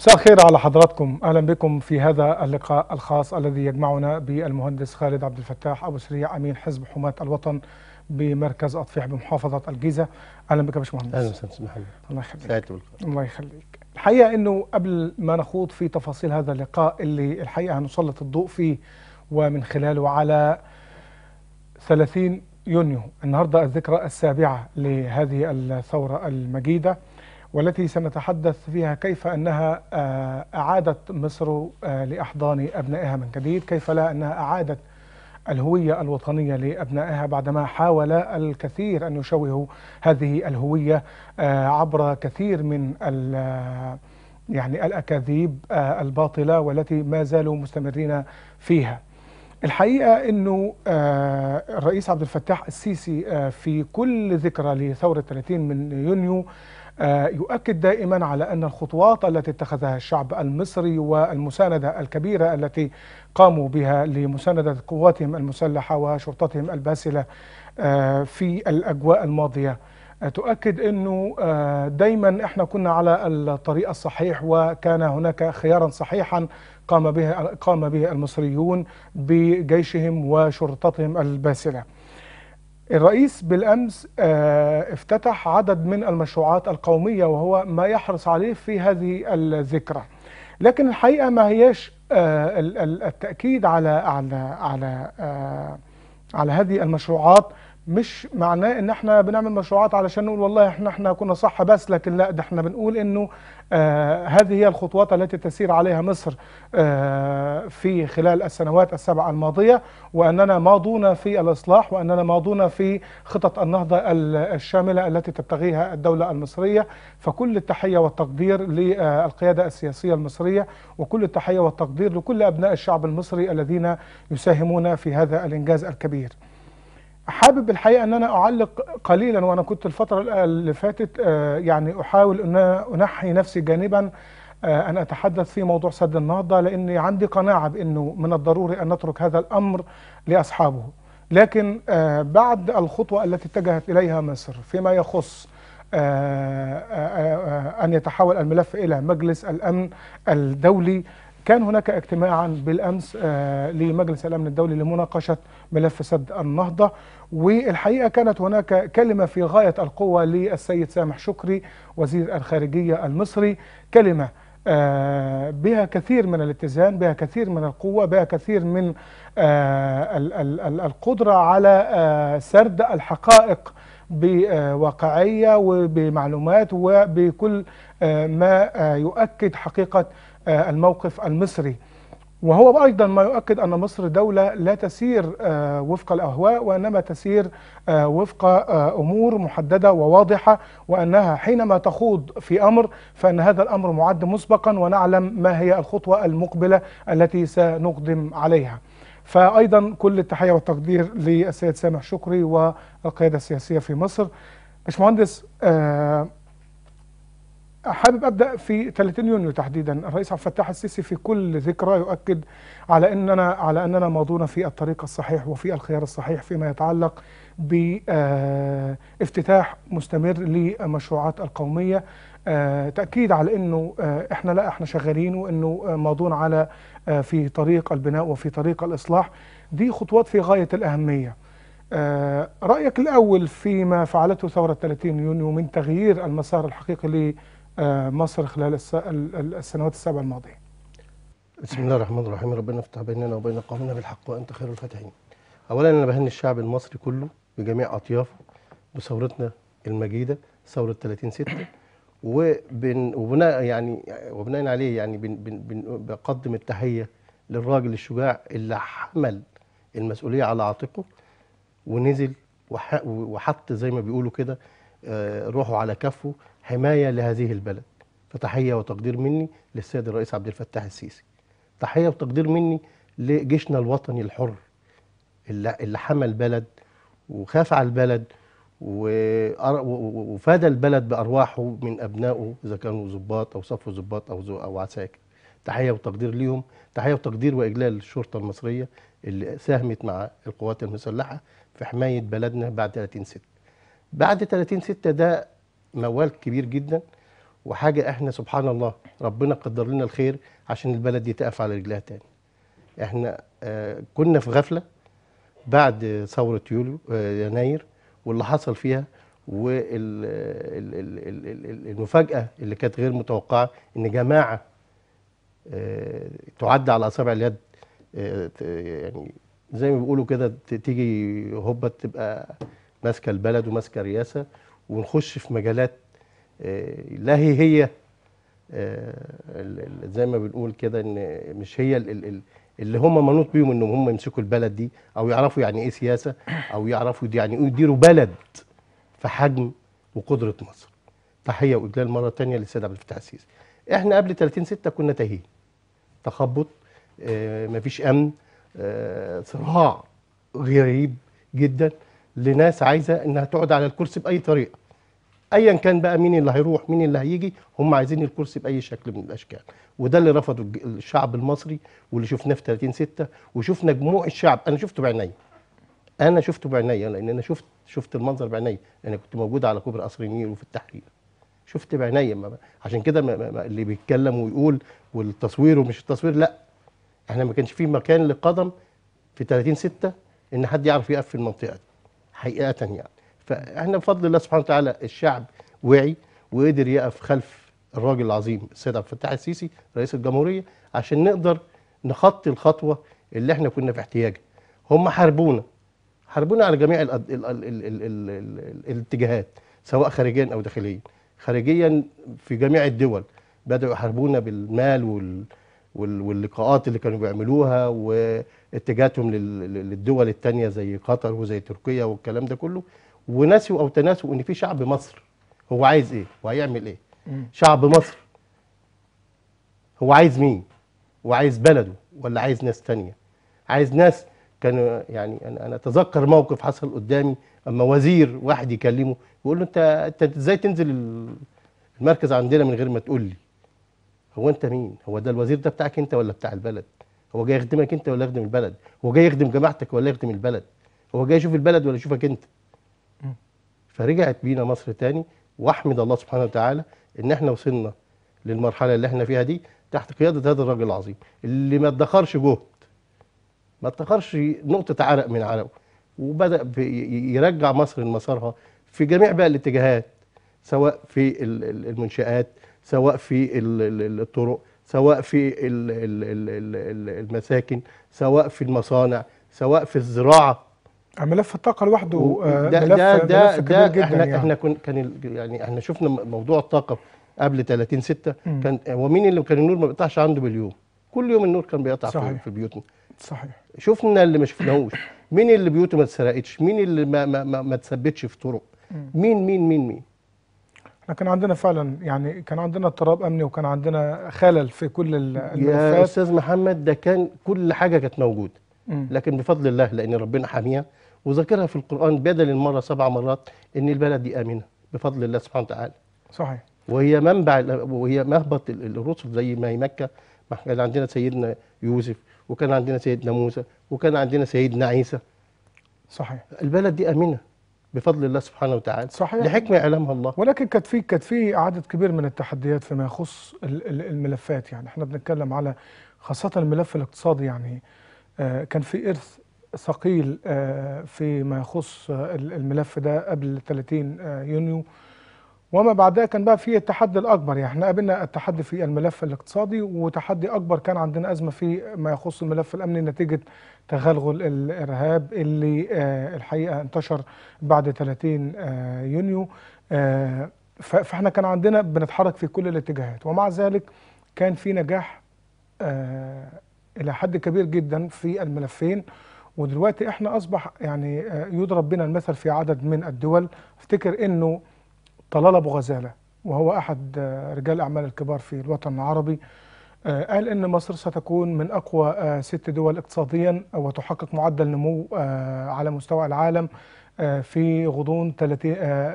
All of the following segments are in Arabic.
مساء الخير على حضراتكم اهلا بكم في هذا اللقاء الخاص الذي يجمعنا بالمهندس خالد عبد الفتاح ابو سريع امين حزب حماه الوطن بمركز اطفيح بمحافظه الجيزه اهلا بك يا باشمهندس اهلا وسهلا محمد الله يخليك الله يخليك الحقيقه انه قبل ما نخوض في تفاصيل هذا اللقاء اللي الحقيقه هنسلط الضوء فيه ومن خلاله على 30 يونيو النهارده الذكرى السابعه لهذه الثوره المجيده والتي سنتحدث فيها كيف أنها آه، أعادت مصر آه، لأحضان أبنائها من جديد كيف لا أنها أعادت الهوية الوطنية لأبنائها بعدما حاول الكثير أن يشوهوا هذه الهوية آه، عبر كثير من يعني الأكاذيب الباطلة والتي ما زالوا مستمرين فيها الحقيقة أنه الرئيس عبد الفتاح السيسي في كل ذكرى لثورة 30 من يونيو آه، يؤكد دائما على أن الخطوات التي اتخذها الشعب المصري والمساندة الكبيرة التي قاموا بها لمساندة قواتهم المسلحة وشرطتهم الباسلة آه، في الأجواء الماضية آه، تؤكد أنه دايما إحنا كنا على الطريق الصحيح وكان هناك خيارا صحيحا قام به, قام به المصريون بجيشهم وشرطتهم الباسلة الرئيس بالأمس آه، افتتح عدد من المشروعات القومية وهو ما يحرص عليه في هذه الذكرى لكن الحقيقة ما هياش آه، التأكيد على على على آه، على هذه المشروعات مش معناه ان احنا بنعمل مشروعات علشان نقول والله احنا احنا كنا صح بس لكن لا ده احنا بنقول انه آه هذه هي الخطوات التي تسير عليها مصر آه في خلال السنوات السبع الماضيه واننا ماضون في الاصلاح واننا ماضون في خطط النهضه الشامله التي تبتغيها الدوله المصريه فكل التحيه والتقدير للقياده آه، السياسيه المصريه وكل التحيه والتقدير لكل ابناء الشعب المصري الذين يساهمون في هذا الانجاز الكبير. حابب الحقيقه ان انا اعلق قليلا وانا كنت الفتره اللي فاتت آه، يعني احاول ان انحي نفسي جانبا آه، ان اتحدث في موضوع سد النهضه لاني عندي قناعه بانه من الضروري ان نترك هذا الامر لاصحابه لكن آه، بعد الخطوه التي اتجهت اليها مصر فيما يخص ان يتحول الملف الى مجلس الامن الدولي كان هناك اجتماعا بالامس لمجلس الامن الدولي لمناقشه ملف سد النهضه والحقيقة كانت هناك كلمة في غاية القوة للسيد سامح شكري وزير الخارجية المصري كلمة آه، بها كثير من الاتزان بها كثير من القوة بها كثير من آه، القدرة على آه، سرد الحقائق بواقعية وبمعلومات وبكل ما يؤكد حقيقة الموقف المصري وهو أيضا ما يؤكد أن مصر دولة لا تسير آه، وفق الأهواء وإنما تسير آه، وفق آه، أمور محددة وواضحة وأنها حينما تخوض في أمر فأن هذا الأمر معد مسبقا ونعلم ما هي الخطوة المقبلة التي سنقدم عليها فأيضا كل التحية والتقدير للسيد سامح شكري والقيادة السياسية في مصر باشمهندس آه حابب ابدا في 30 يونيو تحديدا الرئيس عبد الفتاح السيسي في كل ذكرى يؤكد على اننا على اننا ماضون في الطريق الصحيح وفي الخيار الصحيح فيما يتعلق بافتتاح مستمر لمشروعات القوميه آه، تاكيد على انه آه، احنا لا احنا شغالين وانه آه، ماضون على في طريق البناء وفي طريق الاصلاح دي خطوات في غايه الاهميه رايك الاول فيما فعلته ثوره 30 يونيو من تغيير المسار الحقيقي آه، مصر خلال السنوات السبع الماضية بسم الله الرحمن الرحيم ربنا افتح بيننا وبين قومنا بالحق وأنت خير الفاتحين أولا أنا بهني الشعب المصري كله بجميع أطيافه بثورتنا المجيدة ثورة 30 6 وبن وبناء يعني وبناء عليه يعني بن بن بقدم التحية للراجل الشجاع اللي حمل المسؤولية على عاتقه ونزل وحط زي ما بيقولوا كده آه، روحه على كفه حماية لهذه البلد فتحية وتقدير مني للسيد الرئيس عبد الفتاح السيسي تحية وتقدير مني لجيشنا الوطني الحر اللي, اللي حمى البلد وخاف على البلد وفادى البلد بأرواحه من أبنائه إذا كانوا ظباط أو صفوا ظباط أو أو عساكر تحية وتقدير ليهم تحية وتقدير وإجلال الشرطة المصرية اللي ساهمت مع القوات المسلحة في حماية بلدنا بعد 30 6 بعد 30 6 ده موال كبير جدا وحاجه احنا سبحان الله ربنا قدر لنا الخير عشان البلد دي تقف على رجلها تاني احنا آه، كنا في غفله بعد ثوره يوليو آه، يناير واللي حصل فيها والمفاجاه اللي كانت غير متوقعه ان جماعه آه، تعد على اصابع اليد يعني زي ما بيقولوا كده تيجي هوبا تبقى ماسكه البلد وماسكه رياسه ونخش في مجالات آه، لا هي هي آه، زي ما بنقول كده ان مش هي اللي هم منوط بيهم انهم هم يمسكوا البلد دي او يعرفوا يعني ايه سياسه او يعرفوا يعني ايه يديروا بلد في حجم وقدره مصر. تحيه واجلال مره ثانيه للسيد عبد الفتاح السيسي. احنا قبل 30 6 كنا تاهين تخبط آه، مفيش امن صراع غريب جدا لناس عايزه انها تقعد على الكرسي باي طريقه. ايا كان بقى مين اللي هيروح مين اللي هيجي هم عايزين الكرسي باي شكل من الاشكال وده اللي رفضه الشعب المصري واللي شفناه في 30 6 وشفنا جموع الشعب انا شفته بعيني انا شفته بعيني لان انا شفت شفت المنظر بعيني انا كنت موجود على كوبري قصر النيل وفي التحرير شفت بعيني عشان كده اللي بيتكلم ويقول والتصوير ومش التصوير لا احنا ما كانش في مكان لقدم في 30 6 ان حد يعرف يقفل المنطقه دي حقيقه يعني فاحنا بفضل الله سبحانه وتعالى الشعب وعي وقدر يقف خلف الراجل العظيم السيد عبد الفتاح السيسي رئيس الجمهوريه عشان نقدر نخطي الخطوه اللي احنا كنا في احتياجها. هم حاربونا حاربونا على جميع الـ الـ الـ الـ الـ الـ الـ الاتجاهات سواء خارجيا او داخليا. خارجيا في جميع الدول بداوا يحاربونا بالمال وال واللقاءات اللي كانوا بيعملوها واتجاهاتهم للدول الثانيه زي قطر وزي تركيا والكلام ده كله ونسوا او تناسوا ان في شعب مصر هو عايز ايه وهيعمل ايه مم. شعب مصر هو عايز مين وعايز بلده ولا عايز ناس تانية عايز ناس كان يعني انا اتذكر موقف حصل قدامي اما وزير واحد يكلمه يقول له انت انت ازاي تنزل المركز عندنا من غير ما تقول لي هو انت مين هو ده الوزير ده بتاعك انت ولا بتاع البلد هو جاي يخدمك انت ولا يخدم البلد هو جاي يخدم جماعتك ولا يخدم البلد هو جاي يشوف البلد ولا يشوفك انت فرجعت بينا مصر تاني واحمد الله سبحانه وتعالى ان احنا وصلنا للمرحله اللي احنا فيها دي تحت قياده هذا الراجل العظيم اللي ما ادخرش جهد ما ادخرش نقطه عرق من عرقه وبدا يرجع مصر لمسارها في جميع بقى الاتجاهات سواء في المنشآت سواء في الطرق سواء في المساكن سواء في المصانع سواء في الزراعه ملف الطاقه لوحده آه، ده ملف ده ده, كبير ده جدا احنا يعني. احنا كان يعني احنا شفنا موضوع الطاقه قبل 30 6 كان ومين اللي كان النور ما بيقطعش عنده باليوم كل يوم النور كان بيقطع صحيح. في بيوتنا صحيح شفنا اللي ما شفناهوش مين اللي بيوته ما اتسرقتش مين اللي ما ما ما, ما تثبتش في طرق مين مين مين مين احنا كان عندنا فعلا يعني كان عندنا اضطراب امني وكان عندنا خلل في كل الملفات يا استاذ محمد ده كان كل حاجه كانت موجوده لكن بفضل الله لان ربنا حاميها وذكرها في القرآن بدل المرة سبع مرات إن البلد دي آمنة بفضل الله سبحانه وتعالى صحيح وهي منبع وهي مهبط الرسل زي ما هي مكة ما كان عندنا سيدنا يوسف وكان عندنا سيدنا موسى وكان عندنا سيدنا عيسى صحيح البلد دي آمنة بفضل الله سبحانه وتعالى صحيح لحكمة يعلمها الله ولكن كانت في كانت في عدد كبير من التحديات فيما يخص الملفات يعني احنا بنتكلم على خاصة الملف الاقتصادي يعني آه، كان في إرث ثقيل آه، فيما يخص الملف ده قبل 30 آه، يونيو وما بعدها كان بقى في التحدي الاكبر يعني احنا قابلنا التحدي في الملف الاقتصادي وتحدي اكبر كان عندنا ازمه في ما يخص الملف الامني نتيجه تغلغل الارهاب اللي آه، الحقيقه انتشر بعد 30 يونيو فاحنا كان عندنا بنتحرك في كل الاتجاهات ومع ذلك كان في نجاح الى حد كبير جدا في الملفين ودلوقتي احنا اصبح يعني آه، يضرب بنا المثل في عدد من الدول افتكر انه طلال ابو غزاله وهو احد آه، رجال الاعمال الكبار في الوطن العربي آه، قال ان مصر ستكون من اقوى ست دول اقتصاديا وتحقق معدل نمو على مستوى العالم في غضون 30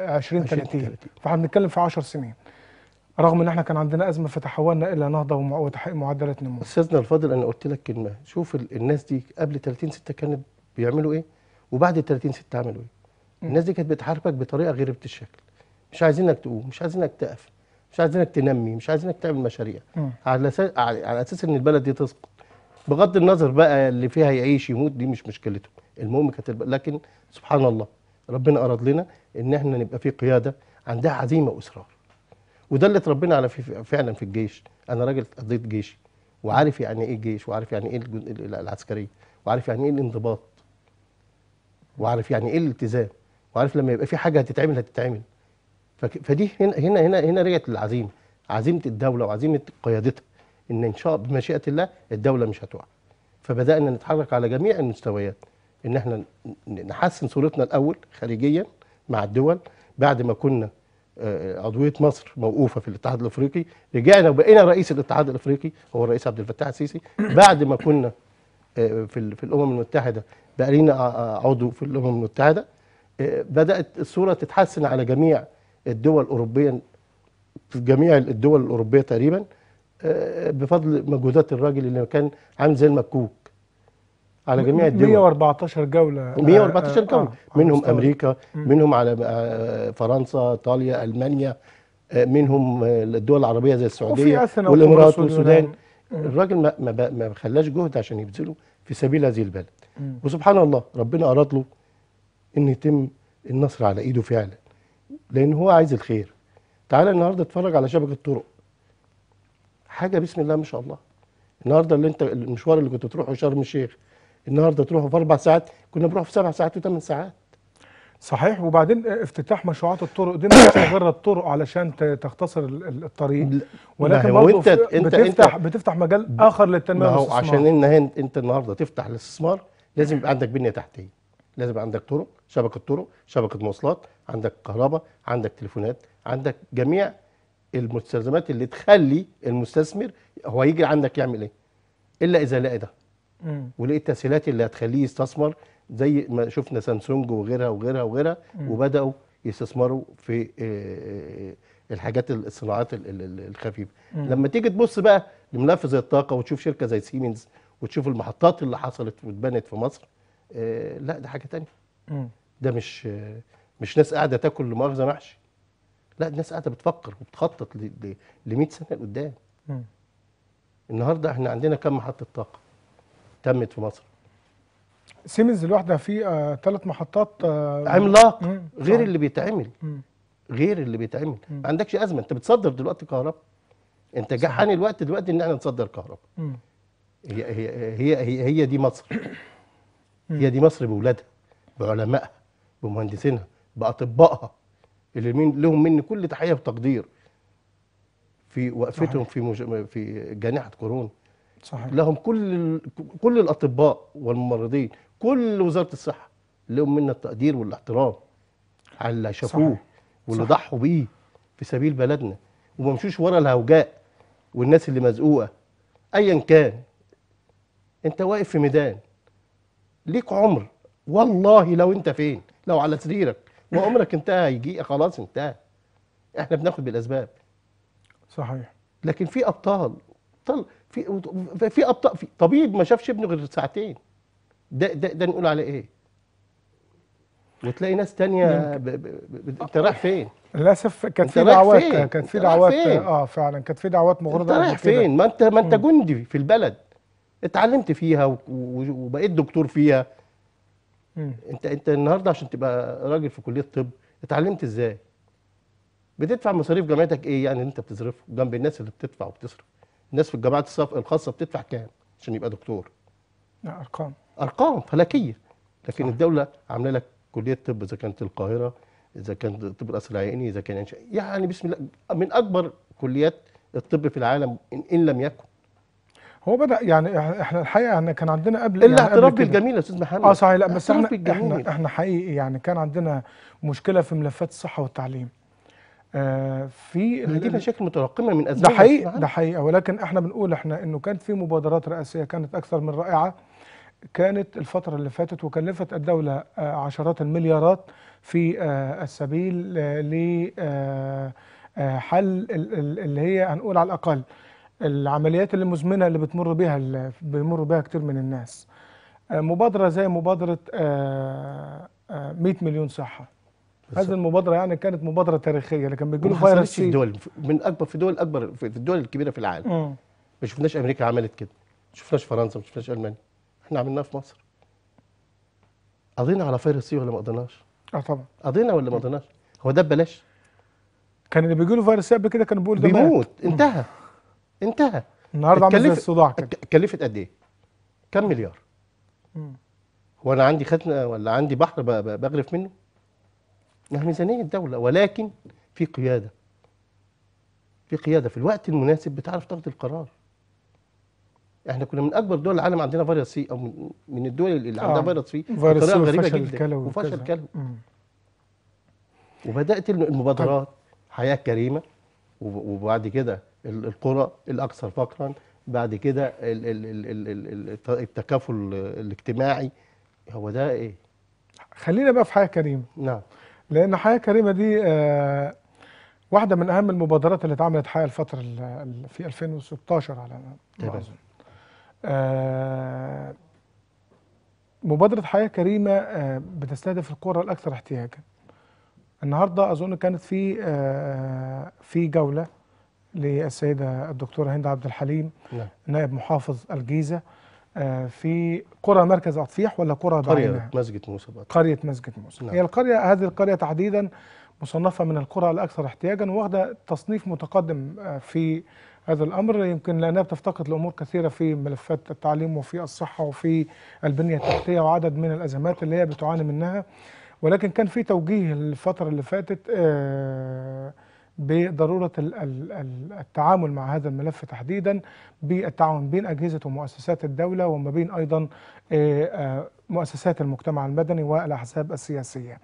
20 30 فاحنا بنتكلم في 10 سنين رغم ان احنا كان عندنا ازمه فتحولنا الى نهضه وتحقيق معدلات نمو استاذنا الفاضل انا قلت لك كلمه شوف الناس دي قبل 30 6 كانت بيعملوا ايه وبعد 30 6 عملوا ايه الناس دي كانت بتحاربك بطريقه غير الشكل مش عايزينك تقوم مش عايزينك تقف مش عايزينك تنمي مش عايزينك تعمل مشاريع على سا... على اساس ان البلد دي تسقط بغض النظر بقى اللي فيها يعيش يموت دي مش مشكلته المهم كانت لكن سبحان الله ربنا اراد لنا ان احنا نبقى في قياده عندها عزيمه واصرار وده اللي اتربينا على في فعلا في الجيش انا راجل قضيت جيشي وعارف يعني ايه الجيش وعارف يعني ايه العسكريه وعارف يعني ايه الانضباط وعارف يعني ايه الالتزام وعارف لما يبقى في حاجه هتتعمل هتتعمل فدي هنا هنا هنا هنا رجعت للعزيمه عزيمه الدوله وعزيمه قيادتها ان ان شاء بمشيئه الله الدوله مش هتقع فبدانا نتحرك على جميع المستويات ان احنا نحسن صورتنا الاول خارجيا مع الدول بعد ما كنا عضويه مصر موقوفه في الاتحاد الافريقي رجعنا وبقينا رئيس الاتحاد الافريقي هو الرئيس عبد الفتاح السيسي بعد ما كنا آه، في في الامم المتحده بقى لنا آه، آه، عضو في الامم المتحده بدات الصوره تتحسن على جميع الدول الاوروبيه في جميع الدول الاوروبيه تقريبا بفضل مجهودات الراجل اللي كان عامل زي المكوك على جميع الدول 114 جوله 114 آه، جوله آه،, آه،, آه منهم مستوى. امريكا منهم على فرنسا ايطاليا المانيا منهم الدول العربيه زي السعوديه والامارات والسودان الراجل ما ما, ما خلاش جهد عشان يبذله في سبيل هذه البلد مم. وسبحان الله ربنا اراد له ان يتم النصر على ايده فعلا لان هو عايز الخير تعالى النهارده اتفرج على شبكه طرق حاجه بسم الله ما شاء الله النهارده اللي انت المشوار اللي كنت تروحه شرم الشيخ النهارده تروحوا في اربع ساعات كنا بنروح في سبع ساعات وثمان ساعات صحيح وبعدين افتتاح مشروعات الطرق دي مش مجرد طرق علشان تختصر الطريق ولكن برضه انت انت بتفتح انت بتفتح مجال اخر للتنميه هو عشان ان انت النهارده تفتح الاستثمار لازم يبقى عندك بنيه تحتيه لازم يبقى عندك طرق شبكه طرق شبكه مواصلات عندك كهرباء عندك تليفونات عندك جميع المستلزمات اللي تخلي المستثمر هو يجي عندك يعمل ايه الا اذا لقى ده ولقيت وليه التسهيلات اللي هتخليه يستثمر زي ما شفنا سامسونج وغيرها وغيرها وغيرها م. وبداوا يستثمروا في آه، آه، آه، الحاجات الصناعات الخفيفه م. لما تيجي تبص بقى لملف زي الطاقه وتشوف شركه زي سيمنز وتشوف المحطات اللي حصلت واتبنت في مصر لا ده حاجه تانية ده مش مش ناس قاعده تاكل لمؤاخذه محشي لا الناس قاعده بتفكر وبتخطط ل 100 سنه لقدام النهارده احنا عندنا كم محطه طاقه تمت في مصر سيمنز لوحدها في ثلاث آه، محطات آه، عملاق غير اللي بيتعمل غير اللي بيتعمل ما عندكش ازمه انت بتصدر دلوقتي كهرباء انت جحان الوقت دلوقتي ان احنا نصدر كهرباء هي, هي هي هي هي دي مصر هي دي مصر بولادها بعلمائها بمهندسينها باطبائها اللي من لهم مني كل تحيه وتقدير في وقفتهم في مج... في جائحه كورونا صحيح. لهم كل كل الاطباء والممرضين كل وزاره الصحه لهم منا التقدير والاحترام على اللي شافوه واللي ضحوا بيه في سبيل بلدنا وما مشوش ورا الهوجاء والناس اللي مزقوقه ايا كان انت واقف في ميدان ليك عمر والله لو انت فين لو على سريرك وعمرك انتهى هيجي خلاص انتهى احنا بناخد بالاسباب صحيح لكن في ابطال ابطال في في ابطال في طبيب ما شافش ابنه غير ساعتين ده ده, ده نقول عليه ايه؟ وتلاقي ناس تانية ب... ب... ب... انت رايح فين؟ للاسف كانت في دعوات كانت في دعوات اه فعلا كانت في دعوات مغرضه انت رايح فين؟ ما انت ما انت جندي في البلد اتعلمت فيها و... و... وبقيت دكتور فيها مم. انت انت النهارده عشان تبقى راجل في كليه طب اتعلمت ازاي؟ بتدفع مصاريف جامعتك ايه يعني انت بتصرفه جنب الناس اللي بتدفع وبتصرف الناس في الجامعات الخاصه بتدفع كام عشان يبقى دكتور ارقام ارقام فلكيه لكن صح. الدوله عامله لك كليه طب اذا كانت القاهره اذا كان طب القصر العيني اذا كان يعني بسم الله من اكبر كليات الطب في العالم ان, إن لم يكن هو بدا يعني احنا الحقيقه احنا كان عندنا قبل يعني الا اعتراف بالجميل يا استاذ محمد اه صحيح لا بس احنا, احنا احنا حقيقي يعني كان عندنا مشكله في ملفات الصحه والتعليم آه، في دي مشاكل متراكمه من ازمنه ده حقيقي ده حقيقه ولكن احنا بنقول احنا انه كانت في مبادرات رئاسيه كانت اكثر من رائعه كانت الفتره اللي فاتت وكلفت الدوله آه، عشرات المليارات في آه، السبيل لحل اللي هي هنقول على الاقل العمليات اللي مزمنه اللي بتمر بها اللي بيمر بها كتير من الناس مبادره زي مبادره 100 مليون صحه هذه المبادره يعني كانت مبادره تاريخيه لكن بيقولوا فيروس سي في دول من اكبر في دول اكبر في الدول الكبيره في العالم ما شفناش امريكا عملت كده ما شفناش فرنسا ما شفناش المانيا احنا عملناها في مصر قضينا على فيروس سي ولا ما قضيناش اه طبعا قضينا ولا ما قضيناش هو ده ببلاش كان اللي بيجي له فيروس سي قبل كده كان بيقول ده بيموت انتهى انتهى النهارده عامل زي الصداع كده كلفت قد ايه؟ كم مليار؟ هو انا عندي ختنه ولا عندي بحر بغرف منه؟ ميزانية الدولة ولكن في قيادة في قيادة في الوقت المناسب بتعرف تاخد القرار احنا كنا من اكبر دول العالم عندنا فيروس سي او من الدول اللي آه، عندها فيروس سي بطريقه غريبه جدا وفشل كلوي وبدات المبادرات حياه كريمه وبعد كده القرى الاكثر فقرا بعد كده التكافل الاجتماعي هو ده ايه خلينا بقى في حياه كريمه نعم لان حياه كريمه دي آه، واحده من اهم المبادرات اللي اتعملت حقيقه الفتره في 2016 على ما اظن آه، مبادره حياه كريمه آه، بتستهدف القرى الاكثر احتياجا النهارده اظن كانت في في جوله للسيده الدكتوره هند عبد الحليم نعم. نائب محافظ الجيزه آه، في قرى مركز أطفيح ولا قرى قرية مسجد موسى بقى. قرية مسجد موسى نعم. هي القرية هذه القرية تحديدا مصنفة من القرى الأكثر احتياجا واخدة تصنيف متقدم آه، في هذا الأمر يمكن لأنها بتفتقد لأمور كثيرة في ملفات التعليم وفي الصحة وفي البنية التحتية وعدد من الأزمات اللي هي بتعاني منها ولكن كان في توجيه الفترة اللي فاتت آه بضرورة التعامل مع هذا الملف تحديدا بالتعاون بين أجهزة ومؤسسات الدولة وما بين أيضا آه، آه، مؤسسات المجتمع المدني والأحزاب السياسية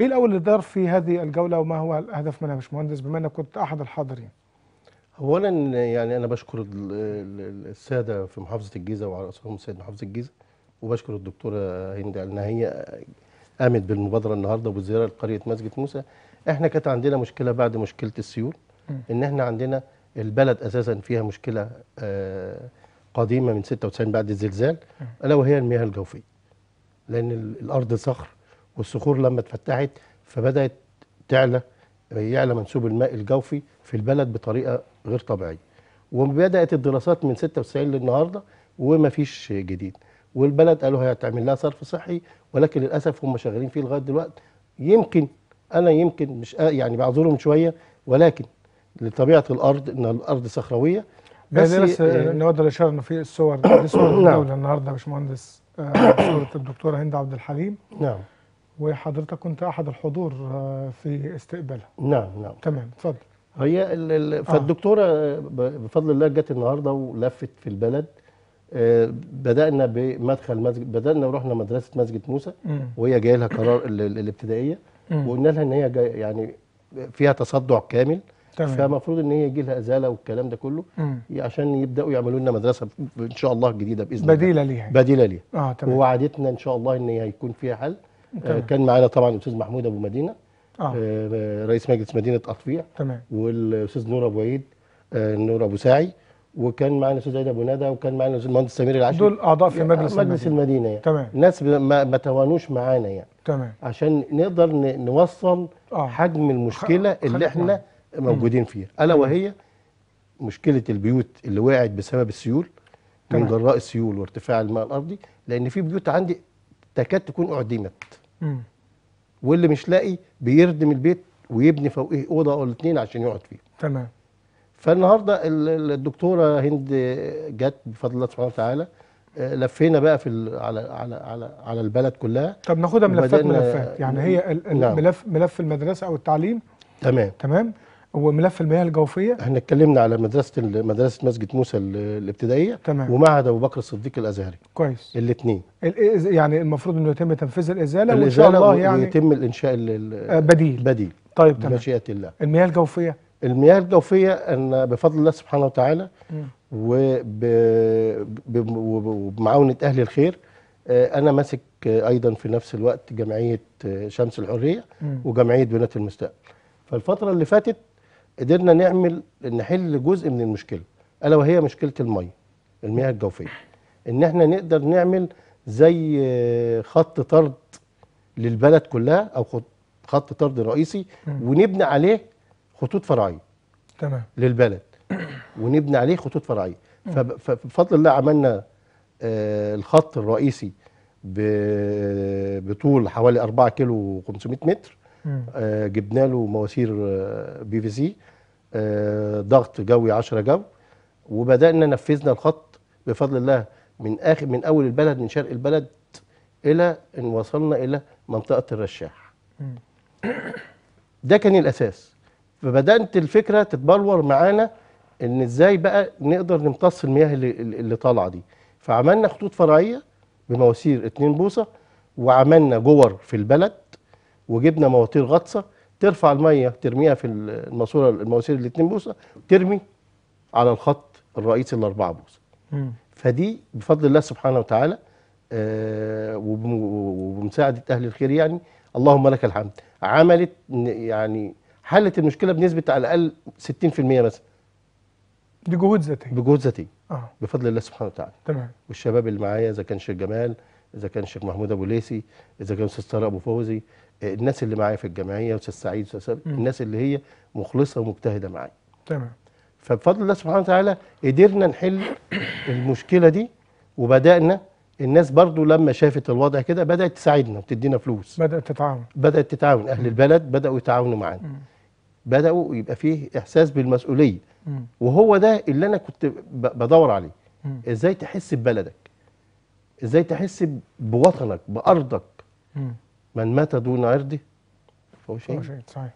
إيه الأول اللي دار في هذه الجولة وما هو الهدف منها يا باشمهندس بما أنك كنت أحد الحاضرين أولا يعني أنا بشكر السادة في محافظة الجيزة وعلى رأسهم السيد محافظ الجيزة وبشكر الدكتورة هند لانها هي آه، قامت بالمبادرة النهاردة وبالزيارة لقرية مسجد موسى احنا كانت عندنا مشكله بعد مشكله السيول ان احنا عندنا البلد اساسا فيها مشكله آه، قديمه من 96 بعد الزلزال الا وهي المياه الجوفيه لان الارض صخر والصخور لما اتفتحت فبدات تعلى يعلى منسوب الماء الجوفي في البلد بطريقه غير طبيعيه وبدات الدراسات من 96 للنهارده ومفيش جديد والبلد قالوا هيتعمل لها صرف صحي ولكن للاسف هم شغالين فيه لغايه دلوقتي يمكن انا يمكن مش يعني بعذرهم شويه ولكن لطبيعه الارض ان الارض صخرويه يعني بس بس نود الاشاره انه في الصور دي آه، صور الدوله نعم. النهارده يا باشمهندس آه، صوره الدكتوره هند عبد الحليم نعم وحضرتك كنت احد الحضور آه، في استقبالها نعم نعم تمام اتفضل هي فالدكتوره بفضل الله جت النهارده ولفت في البلد بدانا بمدخل مسجد بدانا ورحنا مدرسه مسجد موسى وهي جايه لها قرار الابتدائيه وقلنا لها ان هي يعني فيها تصدع كامل تمام. فالمفروض ان هي يجي لها ازاله والكلام ده كله مم. عشان يبداوا يعملوا لنا مدرسه ان شاء الله جديده باذن الله بديله ليها يعني. بديله ليها اه تمام ووعدتنا ان شاء الله ان هيكون فيها حل آه، تمام. آه كان معانا طبعا الاستاذ محمود ابو مدينه آه. آه رئيس مجلس مدينه قطفيع تمام والاستاذ نور ابو عيد آه نور ابو ساعي وكان معانا الاستاذ عيد ابو ندى وكان معانا المهندس سمير العاشر دول اعضاء في آه، مجلس المدينه مجلس المدينه يعني تمام ناس ما, ما توانوش معانا يعني تمام عشان نقدر نوصل آه. حجم المشكله خ... اللي احنا معنا. موجودين فيها الا وهي مشكله البيوت اللي وقعت بسبب السيول تمام. من جراء السيول وارتفاع الماء الارضي لان في بيوت عندي تكاد تكون اعدمت واللي مش لاقي بيردم البيت ويبني فوقيه اوضه او الاثنين عشان يقعد فيه تمام فالنهارده الدكتوره هند جت بفضل الله سبحانه وتعالى آه، لفينا بقى في على على على على البلد كلها طب ناخدها ملفات آه، ملفات يعني هي الملف نعم. ملف المدرسه او التعليم تمام تمام وملف المياه الجوفيه احنا اتكلمنا على مدرسه مدرسه مسجد موسى الابتدائيه تمام ومعهد ابو بكر الصديق الازهري كويس الاثنين يعني المفروض انه يتم تنفيذ الازاله, الإزالة وان شاء الله يعني يتم الانشاء آه، بديل بديل طيب تمام مشيئه الله المياه الجوفيه المياه الجوفيه ان بفضل الله سبحانه وتعالى وبمعاونه اهل الخير آه، انا ماسك ايضا في نفس الوقت جمعيه آه، شمس الحريه وجمعيه بنات المستقبل فالفتره اللي فاتت قدرنا نعمل نحل جزء من المشكله الا وهي مشكله الميه المياه الجوفيه ان احنا نقدر نعمل زي آه، خط طرد للبلد كلها او خط طرد رئيسي ونبني عليه خطوط فرعيه تمام للبلد ونبني عليه خطوط فرعيه فبفضل الله عملنا آه، الخط الرئيسي بطول حوالي 4 كيلو و500 متر آه، جبنا له مواسير آه، بي في سي ضغط جوي 10 جو وبدانا نفذنا الخط بفضل الله من اخر من اول البلد من شرق البلد الى ان وصلنا الى منطقه الرشاح ده كان الاساس فبدات الفكره تتبلور معانا ان ازاي بقى نقدر نمتص المياه اللي, اللي طالعه دي فعملنا خطوط فرعيه بمواسير 2 بوصه وعملنا جور في البلد وجبنا مواتير غطسه ترفع الميه ترميها في الماسوره المواسير ال 2 بوصه ترمي على الخط الرئيسي ال 4 بوصه فدي بفضل الله سبحانه وتعالى آه، وبمساعده اهل الخير يعني اللهم لك الحمد عملت يعني حلت المشكله بنسبه على الاقل 60% مثلا بجهود ذاتي ذاتيه بجهود ذاتيه آه. بفضل الله سبحانه وتعالى تمام والشباب اللي معايا اذا كان شيخ جمال اذا كان شيخ محمود ابو ليسي اذا كان استاذ طارق ابو فوزي آه، الناس اللي معايا في الجمعيه استاذ سعيد استاذ الناس اللي هي مخلصه ومجتهده معايا تمام فبفضل الله سبحانه وتعالى قدرنا نحل المشكله دي وبدانا الناس برضو لما شافت الوضع كده بدات تساعدنا وتدينا فلوس بدات تتعاون بدات تتعاون اهل البلد بداوا يتعاونوا معانا بداوا يبقى فيه احساس بالمسؤوليه م. وهو ده اللي انا كنت بدور عليه م. ازاي تحس ببلدك ازاي تحس بوطنك بارضك م. من مات دون عرضه فهو شيء صحيح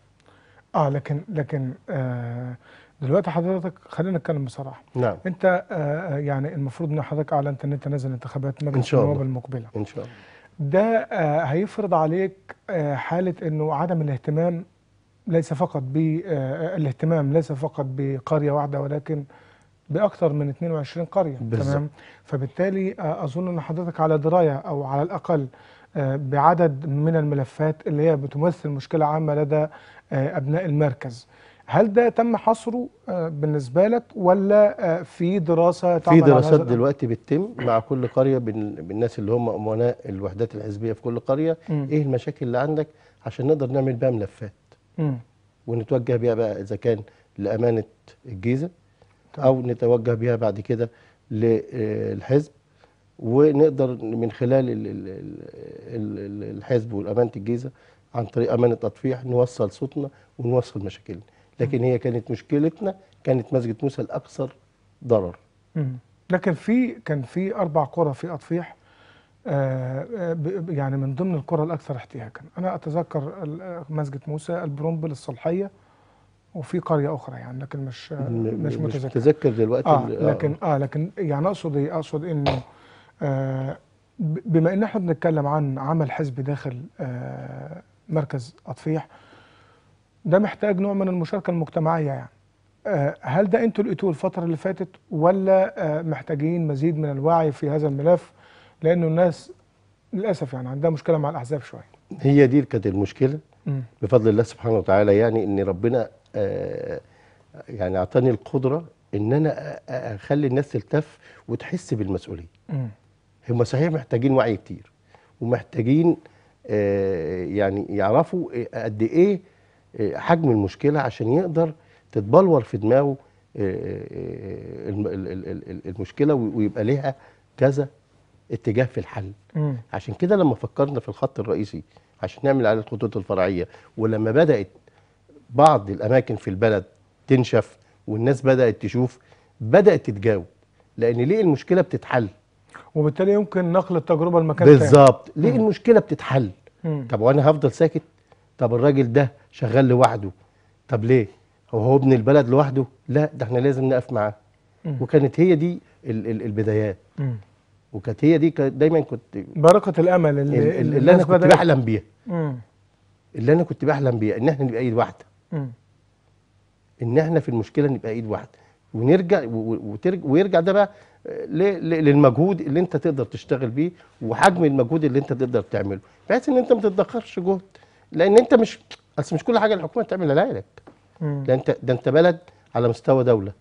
اه لكن لكن آه دلوقتي حضرتك خلينا نتكلم بصراحه نعم انت آه, آه، يعني المفروض ان حضرتك اعلنت ان انت نازل انتخابات مجلس النواب المقبله ان شاء الله ده آه هيفرض عليك آه حاله انه عدم الاهتمام ليس فقط بالاهتمام آه، ليس فقط بقرية واحدة ولكن باكثر من 22 قريه بالزبط. تمام فبالتالي آه، اظن ان حضرتك على درايه او على الاقل آه، بعدد من الملفات اللي هي بتمثل مشكله عامه لدى ابناء المركز هل ده تم حصره بالنسبه لك ولا في دراسه في دراسات دلوقتي بتتم مع كل قريه بالناس اللي هم امناء الوحدات الحزبيه في كل قريه م. ايه المشاكل اللي عندك عشان نقدر نعمل بها ملفات ونتوجه بيها بقى اذا كان لامانه الجيزه او نتوجه بيها بعد كده للحزب آه، ونقدر من خلال الحزب والامانه الجيزه عن طريق امانه تطفيح نوصل صوتنا ونوصل مشاكلنا لكن هي كانت مشكلتنا كانت مسجد موسى الاكثر ضرر لكن في كان في اربع قرى في اطفيح آه، آه، يعني من ضمن القرى الاكثر احتياجا انا اتذكر آه، مسجد موسى البرومبل الصلحيه وفي قريه اخرى يعني لكن مش مش متذكر مش متذكر دلوقتي آه لكن اه لكن يعني اقصد ايه اقصد انه بما ان احنا بنتكلم عن عمل حزب داخل مركز اطفيح ده محتاج نوع من المشاركه المجتمعيه يعني هل ده انتوا لقيتوه الفتره اللي فاتت ولا محتاجين مزيد من الوعي في هذا الملف لأنه الناس للأسف يعني عندها مشكلة مع الأحزاب شوية هي دي كانت المشكلة بفضل الله سبحانه وتعالى يعني إن ربنا آه، يعني أعطاني القدرة إن أنا أخلي الناس تلتف وتحس بالمسؤولية هم صحيح محتاجين وعي كتير ومحتاجين آه، يعني يعرفوا قد إيه آه، حجم المشكلة عشان يقدر تتبلور في دماغه المشكله ويبقى ليها كذا اتجاه في الحل مم. عشان كده لما فكرنا في الخط الرئيسي عشان نعمل عليه الخطوط الفرعيه ولما بدات بعض الاماكن في البلد تنشف والناس بدات تشوف بدات تتجاوب لان ليه المشكله بتتحل وبالتالي يمكن نقل التجربه لمكان تاني بالظبط ليه مم. المشكله بتتحل مم. طب وانا هفضل ساكت طب الراجل ده شغال لوحده طب ليه هو هو ابن البلد لوحده لا ده احنا لازم نقف معاه وكانت هي دي ال ال البدايات وكانت هي دي دايما كنت بركه الامل اللي, اللي, اللي, اللي انا كنت بحلم بيها اللي انا كنت بحلم بيها ان احنا نبقى ايد واحده ان احنا في المشكله نبقى ايد واحده ونرجع وترجع ويرجع ده بقى للمجهود اللي انت تقدر تشتغل بيه وحجم المجهود اللي انت تقدر تعمله بحيث ان انت ما تتدخرش جهد لان انت مش اصل مش كل حاجه الحكومه تعملها لك ده انت ده انت بلد على مستوى دوله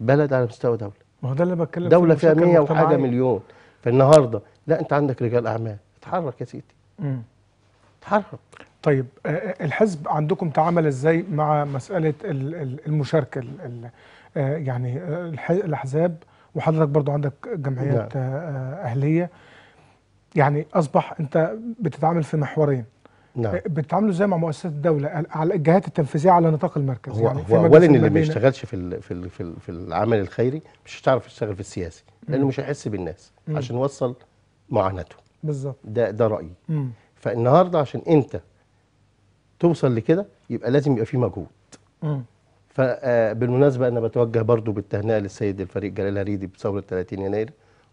بلد على مستوى دوله ما هو ده اللي بتكلم دولة فيها 100 وحاجة مليون فالنهارده لا انت عندك رجال اعمال اتحرك يا سيدي امم اتحرك طيب آه، آه، الحزب عندكم تعامل ازاي مع مساله المشاركه آه، يعني الاحزاب وحضرتك برضو عندك جمعيات نعم. اهليه يعني اصبح انت بتتعامل في محورين نعم. بتتعاملوا ازاي مع مؤسسات الدوله على الجهات التنفيذيه على نطاق المركز هو يعني هو اولا اللي ما يشتغلش في في في العمل الخيري مش هتعرف يشتغل في السياسي لانه مش هيحس بالناس مم. عشان يوصل معاناته بالظبط ده ده رايي فالنهارده عشان انت توصل لكده يبقى لازم يبقى في مجهود فبالمناسبه آه، انا بتوجه برضو بالتهنئه للسيد الفريق جلال هريدي بثوره 30 يناير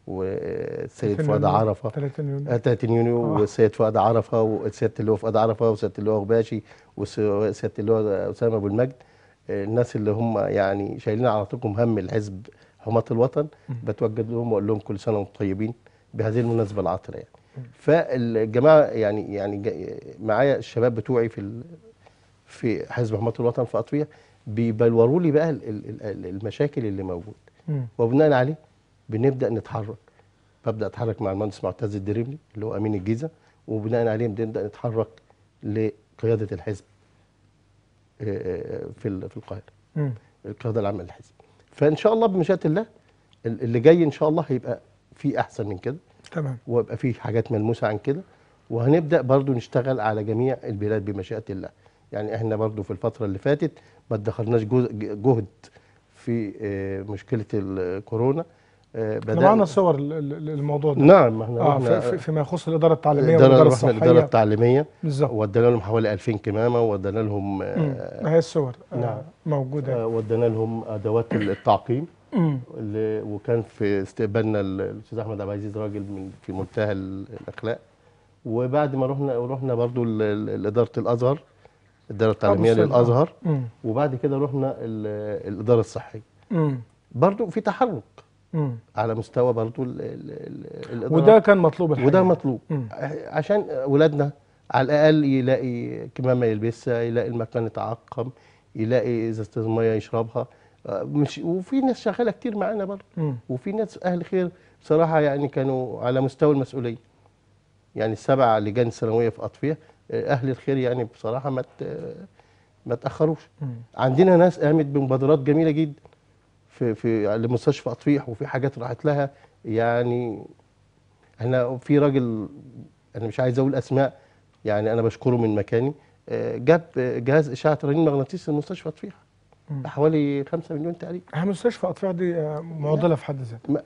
والسيد فؤاد عرفه 30 يونيو 30 يونيو آه. والسيد آه. فؤاد عرفه وسياده اللواء فؤاد عرفه وسياده اللواء غباشي وسياده اللواء اسامه ابو المجد الناس اللي هم يعني شايلين على عاتقهم هم الحزب حماة الوطن بتوجد لهم واقول لهم كل سنه وانتم طيبين بهذه المناسبه العطره يعني فالجماعه يعني يعني معايا الشباب بتوعي في في حزب حماة الوطن في اطفيه بيبلوروا لي بقى المشاكل اللي موجوده وبناء عليه بنبدا نتحرك ببدا اتحرك مع المهندس معتز الدريملي اللي هو امين الجيزه وبناء عليه بنبدا نتحرك لقياده الحزب آه، آه، في في القاهره القياده العامه للحزب فان شاء الله بمشيئه الله اللي جاي ان شاء الله هيبقى في احسن من كده تمام ويبقى في حاجات ملموسه عن كده وهنبدا برضو نشتغل على جميع البلاد بمشيئه الله يعني احنا برضو في الفتره اللي فاتت ما ادخلناش جهد في آه، مشكله الكورونا بدأنا معنا صور للموضوع ده نعم احنا آه في فيما يخص الاداره التعليميه والاداره الصحيه الاداره التعليميه بالظبط ودينا لهم حوالي 2000 كمامه ودينا لهم آه هي الصور آه، نعم آه موجوده آه ودينا لهم ادوات التعقيم اللي وكان في استقبالنا الاستاذ احمد عبد العزيز راجل من في منتهى الاخلاق وبعد ما رحنا رحنا برضو لاداره الازهر الاداره التعليميه للازهر وبعد كده رحنا الاداره الصحيه برضو في تحرك على مستوى برضه الاداره وده كان مطلوب الحقيقة. وده مطلوب مم. عشان اولادنا على الاقل يلاقي كمامه يلبسها يلاقي المكان يتعقم يلاقي ازازه الميه يشربها آه، مش وفي ناس شغاله كتير معانا برضه وفي ناس اهل خير بصراحه يعني كانوا على مستوى المسؤوليه يعني السبع لجان سنوية في اطفية آه، اهل الخير يعني بصراحه ما ما تاخروش عندنا ناس قامت بمبادرات جميله جدا في في لمستشفى اطفيح وفي حاجات راحت لها يعني احنا في راجل انا مش عايز اقول اسماء يعني انا بشكره من مكاني آه، جاب جهاز اشعه رنين مغناطيسي لمستشفى اطفيح حوالي 5 مليون تقريبا مستشفى اطفيح دي آه، معضله في حد ذاتها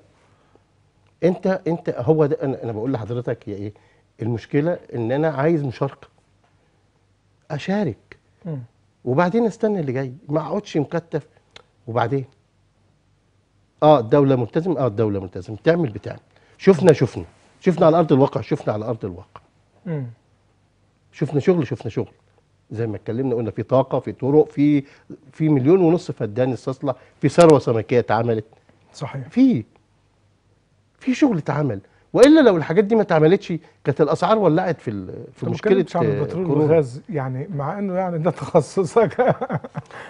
انت انت هو ده انا بقول لحضرتك هي ايه المشكله ان انا عايز مشاركه اشارك م. وبعدين استنى اللي جاي ما اقعدش مكتف وبعدين اه الدوله ملتزمه اه الدوله ملتزمه تعمل بتعمل شفنا شفنا شفنا على ارض الواقع شفنا على ارض الواقع شفنا شغل شفنا شغل زي ما اتكلمنا قلنا في طاقه في طرق في في مليون ونص فدان استصلح في ثروه سمكيه اتعملت صحيح في في شغل اتعمل والا لو الحاجات دي ما اتعملتش كانت الاسعار ولعت في في مشكله البترول والغاز يعني مع انه يعني ده تخصصك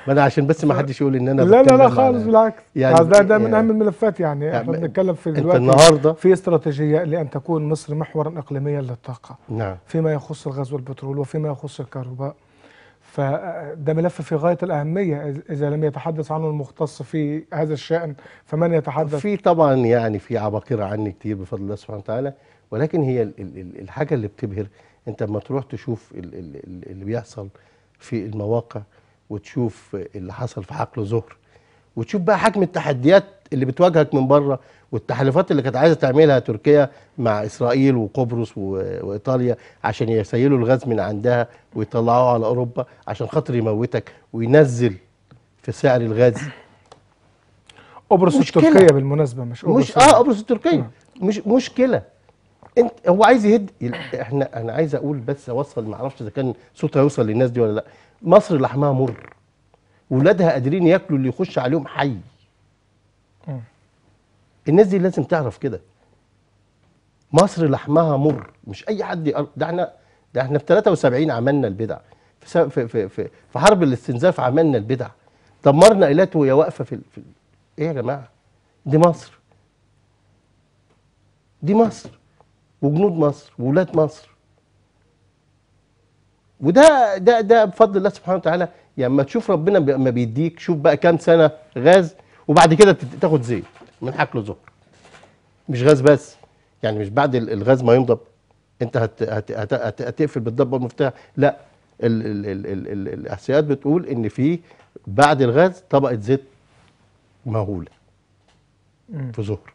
ما انا عشان بس ما حدش يقول ان انا لا لا لا خالص بالعكس يعني ده ده يعني من اهم الملفات يعني, يعني احنا بنتكلم في دلوقتي النهارده في استراتيجيه لان تكون مصر محورا اقليميا للطاقه نعم فيما يخص الغاز والبترول وفيما يخص الكهرباء فده ملف في غايه الاهميه اذا لم يتحدث عنه المختص في هذا الشان فمن يتحدث في طبعا يعني في عباقره عني كتير بفضل الله سبحانه وتعالى ولكن هي الحاجه اللي بتبهر انت لما تروح تشوف اللي بيحصل في المواقع وتشوف اللي حصل في حقل زهر وتشوف بقى حجم التحديات اللي بتواجهك من بره والتحالفات اللي كانت عايزه تعملها تركيا مع اسرائيل وقبرص وايطاليا عشان يسيلوا الغاز من عندها ويطلعوه على اوروبا عشان خاطر يموتك وينزل في سعر الغاز قبرص التركيه بالمناسبه مش قبرص مش اه قبرص التركيه آه. مش مشكله انت هو عايز يهد احنا انا عايز اقول بس اوصل ما اعرفش اذا كان صوتها يوصل للناس دي ولا لا مصر لحمها مر ولادها قادرين ياكلوا اللي يخش عليهم حي الناس دي لازم تعرف كده مصر لحمها مر مش اي حد ده احنا ده احنا في 73 عملنا البدع في في في, في, في حرب الاستنزاف عملنا البدع دمرنا ايلات وهي واقفه في, في ايه يا جماعه دي مصر دي مصر وجنود مصر وولاد مصر وده ده ده بفضل الله سبحانه وتعالى يعني ما تشوف ربنا ما بيديك شوف بقى كام سنه غاز وبعد كده تاخد زيت من حقل زهر مش غاز بس يعني مش بعد الغاز ما ينضب انت هت هت هت هت هتقفل بالضبه المفتاح لا ال ال ال ال ال الاحصائيات بتقول ان في بعد الغاز طبقه زيت مهوله في زهر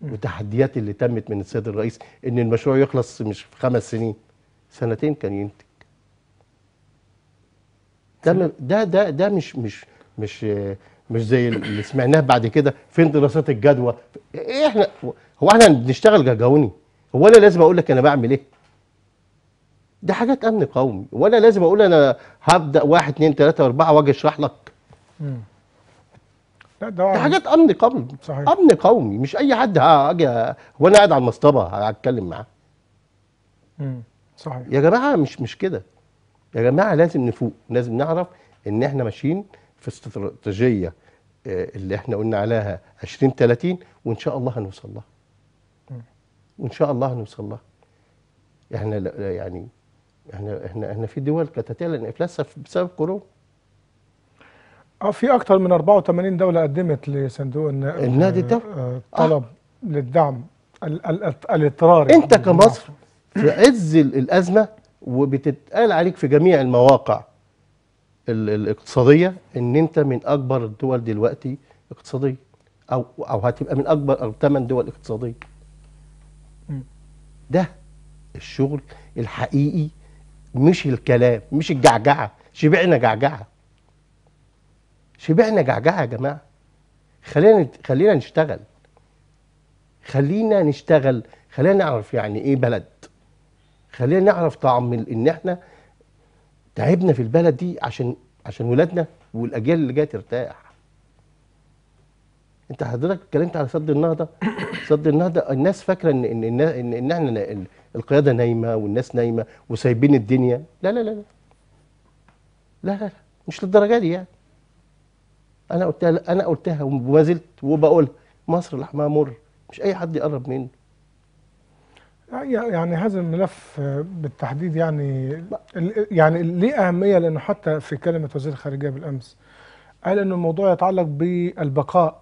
والتحديات اللي تمت من السيد الرئيس ان المشروع يخلص مش في خمس سنين سنتين كان ينتج ده ده ده مش مش مش مش زي اللي سمعناه بعد كده فين دراسات الجدوى ايه احنا هو احنا بنشتغل جرجاوني هو انا لازم اقول لك انا بعمل ايه دي حاجات امن قومي وانا لازم اقول انا هبدا واحد 2 3 اربعه واجي اشرح لك امم لا ده دي حاجات امن قومي صحيح. امن قومي مش اي حد هاجي وانا قاعد على المصطبه هتكلم معاه امم صحيح يا جماعه مش مش كده يا جماعه لازم نفوق لازم نعرف ان احنا ماشيين في استراتيجيه آه، اللي احنا قلنا عليها 20 30 وان شاء الله هنوصل لها. وان شاء الله هنوصل لها. احنا يعني احنا احنا احنا في دول كانت كتتعلن افلاسها بسبب كورونا. اه في اكثر من 84 دوله قدمت لصندوق النقد النادي الدولي آه، طلب آه. للدعم الاضطراري يعني. انت كمصر في عز الازمه وبتتقال عليك في جميع المواقع الاقتصاديه ان انت من اكبر الدول دلوقتي اقتصاديه او او هتبقى من اكبر ثمان دول اقتصاديه ده الشغل الحقيقي مش الكلام مش الجعجعه شبعنا جعجعه شبعنا جعجعه يا جماعه خلينا خلينا نشتغل خلينا نشتغل خلينا نعرف يعني ايه بلد خلينا نعرف طعم ان احنا تعبنا في البلد دي عشان عشان ولادنا والاجيال اللي جايه ترتاح انت حضرتك اتكلمت على سد النهضه سد النهضه الناس فاكره ان ان ان, إن احنا القياده نايمه والناس نايمه وسايبين الدنيا لا لا لا لا لا لا, لا. مش للدرجه دي يعني انا قلتها انا قلتها وما زلت وبقولها مصر لحمها مر مش اي حد يقرب منه يعني هذا الملف آه، بالتحديد يعني يعني ليه اهميه لانه حتى في كلمه وزير الخارجيه بالامس قال انه الموضوع يتعلق بالبقاء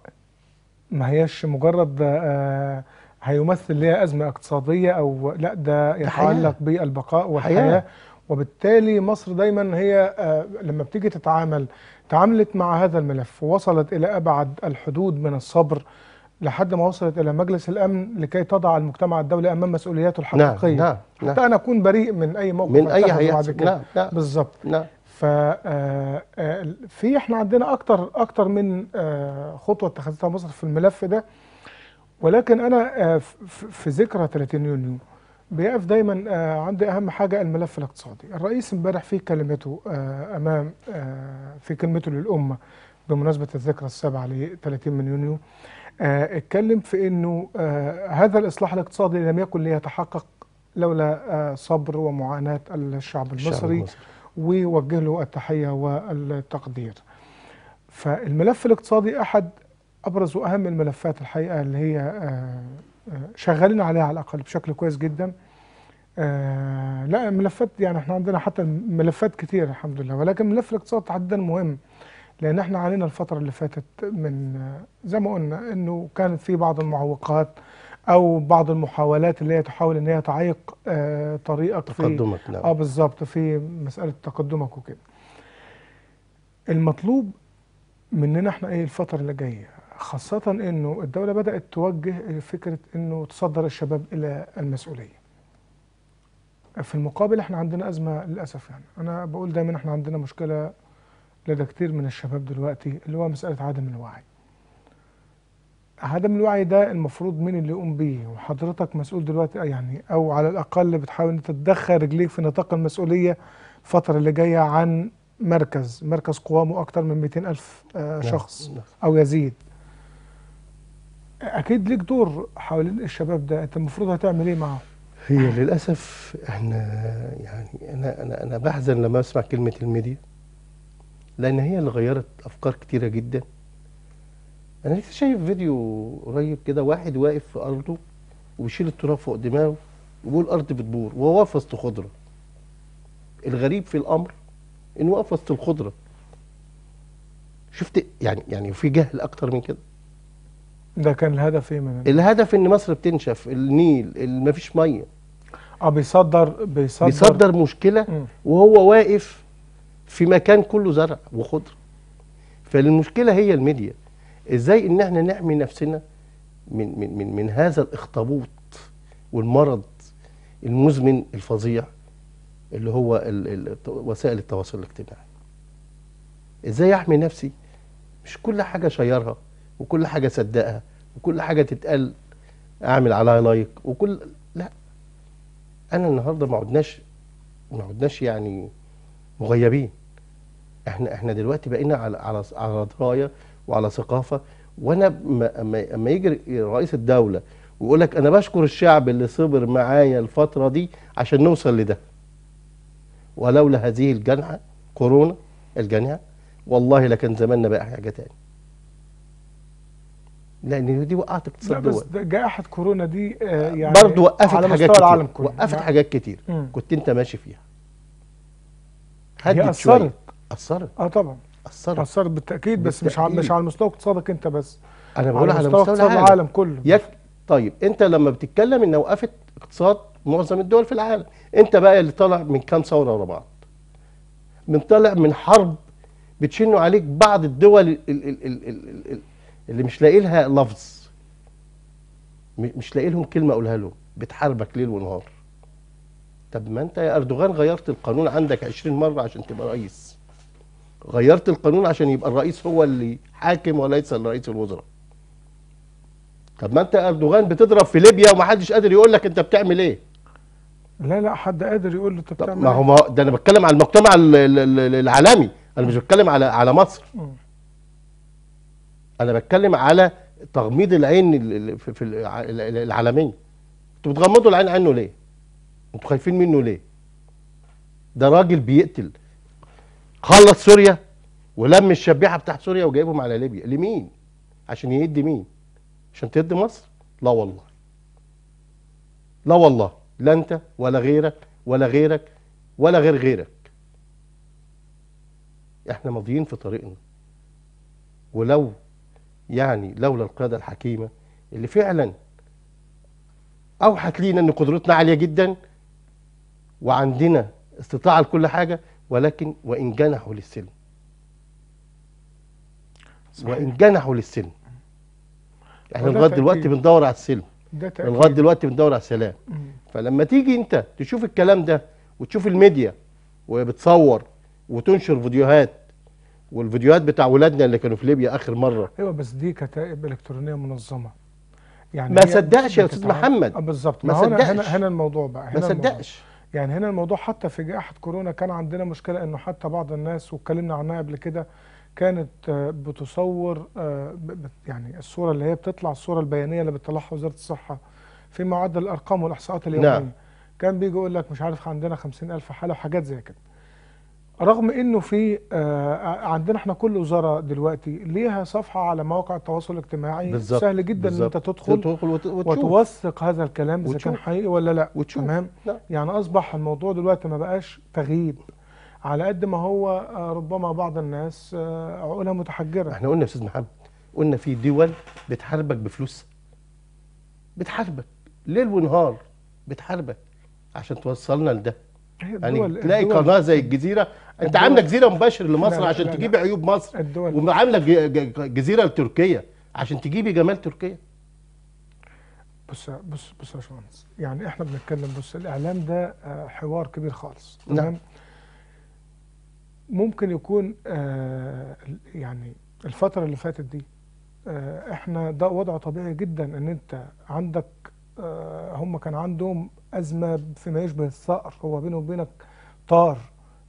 ما هياش مجرد آه، هيمثل ليها ازمه اقتصاديه او لا ده يتعلق بالبقاء والحياه وبالتالي مصر دايما هي آه، لما بتيجي تتعامل تعاملت مع هذا الملف ووصلت الى ابعد الحدود من الصبر لحد ما وصلت إلى مجلس الأمن لكي تضع المجتمع الدولي أمام مسؤولياته نعم، نعم، الحقيقية نعم نعم حتى أنا أكون بريء من أي موقف من أي بعد كده نعم نعم بالظبط نعم ف آه، آه، في احنا عندنا اكتر اكتر من آه، خطوه اتخذتها مصر في الملف ده ولكن انا في ذكرى 30 يونيو بيقف دايما عندي اهم حاجه الملف الاقتصادي الرئيس امبارح في كلمته امام في كلمته للامه بمناسبه الذكرى السابعه ل 30 من يونيو آه، اتكلم في انه آه، هذا الاصلاح الاقتصادي لم يكن ليتحقق لولا آه، صبر ومعاناه الشعب المصري, الشعب المصري. ويوجه له التحيه والتقدير. فالملف الاقتصادي احد ابرز واهم الملفات الحقيقه اللي هي شغالين عليها على الاقل بشكل كويس جدا. لا ملفات يعني احنا عندنا حتى ملفات كثيره الحمد لله ولكن ملف الاقتصاد تحديدا مهم. لان احنا علينا الفتره اللي فاتت من زي ما قلنا انه كانت في بعض المعوقات او بعض المحاولات اللي هي تحاول ان هي تعيق آه طريقك تقدمك في نعم. اه بالظبط في مساله تقدمك وكده المطلوب مننا احنا ايه الفتره اللي جايه خاصه انه الدوله بدات توجه فكره انه تصدر الشباب الى المسؤوليه في المقابل احنا عندنا ازمه للاسف يعني انا بقول دايما احنا عندنا مشكله لدى كتير من الشباب دلوقتي اللي هو مسألة عدم الوعي عدم الوعي ده المفروض مين اللي يقوم بيه وحضرتك مسؤول دلوقتي يعني او على الاقل بتحاول ان تتدخل رجليك في نطاق المسؤوليه الفتره اللي جايه عن مركز مركز قوامه اكتر من 200 الف آه، نعم، شخص نعم. او يزيد اكيد ليك دور حوالين الشباب ده انت المفروض هتعمل ايه معاهم هي للاسف احنا يعني انا انا انا بحزن لما اسمع كلمه الميديا لان هي اللي غيرت افكار كتيره جدا انا لسه شايف فيديو قريب كده واحد واقف في ارضه وبيشيل التراب فوق دماغه وبيقول الارض بتبور وهو واقف وسط خضره الغريب في الامر انه واقف وسط الخضره شفت يعني يعني في جهل اكتر من كده ده كان الهدف ايه من الهدف ان مصر بتنشف النيل اللي مفيش ميه اه بيصدر بيصدر بيصدر مشكله م. وهو واقف في مكان كله زرع وخضر فالمشكله هي الميديا ازاي ان احنا نحمي نفسنا من من من, من هذا الاخطبوط والمرض المزمن الفظيع اللي هو الـ الـ وسائل التواصل الاجتماعي ازاي احمي نفسي مش كل حاجه شيرها وكل حاجه صدقها وكل حاجه تتقال اعمل عليها لايك وكل لا انا النهارده ما عدناش ما عدناش يعني مغيبين احنا احنا دلوقتي بقينا على على على درايه وعلى ثقافه وانا اما يجي رئيس الدوله ويقول لك انا بشكر الشعب اللي صبر معايا الفتره دي عشان نوصل لده ولولا هذه الجنحه كورونا الجنحه والله لكان زماننا بقى حاجه تاني لان دي وقعت اقتصاد الدول بس جائحه كورونا دي آه، آه، يعني برضه وقفت على حاجات كتير العالم كله وقفت نعم. حاجات كتير كنت انت ماشي فيها هدت شويه اثرت اه طبعا اثرت اثرت بالتاكيد بس بالتأكيد. مش على مش على مستوى اقتصادك انت بس انا بقول على مستوى, مستوى العالم. العالم كله يك... طيب انت لما بتتكلم ان وقفت اقتصاد معظم الدول في العالم انت بقى اللي طالع من كام ثوره ورا بعض من طالع من حرب بتشنوا عليك بعض الدول اللي مش لاقي لها لفظ مش لاقي لهم كلمه اقولها لهم بتحاربك ليل ونهار طب ما انت يا اردوغان غيرت القانون عندك 20 مره عشان تبقى رئيس غيرت القانون عشان يبقى الرئيس هو اللي حاكم وليس الرئيس الوزراء طب ما انت اردوغان بتضرب في ليبيا ومحدش قادر يقول لك انت بتعمل ايه لا لا حد قادر يقول له انت بتعمل ايه؟ ما هو ده انا بتكلم على المجتمع العالمي انا مش بتكلم على على مصر انا بتكلم على تغميض العين في العالميه انتوا بتغمضوا العين عنه ليه انتوا خايفين منه ليه ده راجل بيقتل خلص سوريا ولم الشبيحه بتاعت سوريا وجايبهم على ليبيا لمين؟ عشان يدي مين؟ عشان تدي مصر؟ لا والله لا والله لا انت ولا غيرك ولا غيرك ولا غير غيرك احنا ماضيين في طريقنا ولو يعني لولا القياده الحكيمه اللي فعلا اوحت لينا ان قدرتنا عاليه جدا وعندنا استطاعه لكل حاجه ولكن وإن جنحوا للسلم صحيح. وإن جنحوا للسلم احنا لغايه دلوقتي بندور على السلم لغايه دلوقتي بندور على السلام مم. فلما تيجي انت تشوف الكلام ده وتشوف الميديا وهي بتصور وتنشر فيديوهات والفيديوهات بتاع ولادنا اللي كانوا في ليبيا اخر مره ايوه بس دي كتائب الكترونيه منظمه يعني ما صدقش يا استاذ محمد آه، بالظبط ما صدقش هنا الموضوع بقى هنا ما صدقش يعني هنا الموضوع حتى في جائحة كورونا كان عندنا مشكلة انه حتى بعض الناس واتكلمنا عنها قبل كده كانت آه، بتصور آه، يعني الصورة اللي هي بتطلع الصورة البيانية اللي بتطلعها وزارة الصحة في معدل الأرقام والإحصاءات اليومية نعم. كان بيجي يقول لك مش عارف عندنا ألف حالة وحاجات زي كده رغم انه في آه، آه، عندنا احنا كل وزاره دلوقتي ليها صفحه على مواقع التواصل الاجتماعي بالزبط. سهل جدا ان انت تدخل, تدخل وتوثق هذا الكلام اذا كان حقيقي ولا لا وتشوف. تمام لا. يعني اصبح الموضوع دلوقتي ما بقاش تغييب على قد ما هو آه، ربما بعض الناس عقولها متحجره احنا قلنا يا استاذ محمد قلنا في دول بتحاربك بفلوس بتحاربك ليل ونهار بتحاربك عشان توصلنا لده يعني تلاقي قناه زي الجزيره انت عامله جزيره مباشر لمصر لا عشان لا تجيبي عيوب مصر وعامله جزيره لتركيا عشان تجيبي جمال تركيا بص بص بص يا باشمهندس يعني احنا بنتكلم بص الاعلام ده آه، حوار كبير خالص نعم. تمام ممكن يكون آه، يعني الفتره اللي فاتت دي آه، احنا ده وضع طبيعي جدا ان انت عندك هم كان عندهم أزمة فيما يشبه الثأر هو بينه وبينك طار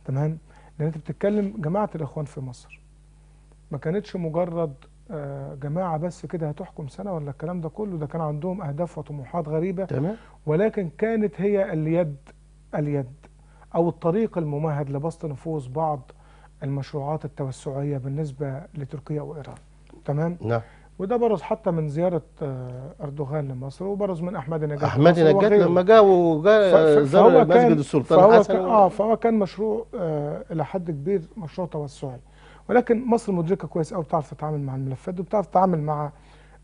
تمام لأن أنت بتتكلم جماعة الإخوان في مصر ما كانتش مجرد آه، جماعة بس كده هتحكم سنة ولا الكلام ده كله ده كان عندهم أهداف وطموحات غريبة تمام ولكن كانت هي اليد اليد أو الطريق الممهد لبسط نفوذ بعض المشروعات التوسعية بالنسبة لتركيا وإيران تمام نعم وده برز حتى من زياره آه، اردوغان لمصر وبرز من احمد نجات احمد نجات لما جاء وجاء آه، زار مسجد السلطان فهو حسن اه فهو كان مشروع آه الى حد كبير مشروع توسعي ولكن مصر مدركه كويس قوي بتعرف تتعامل مع الملفات دي وبتعرف تتعامل مع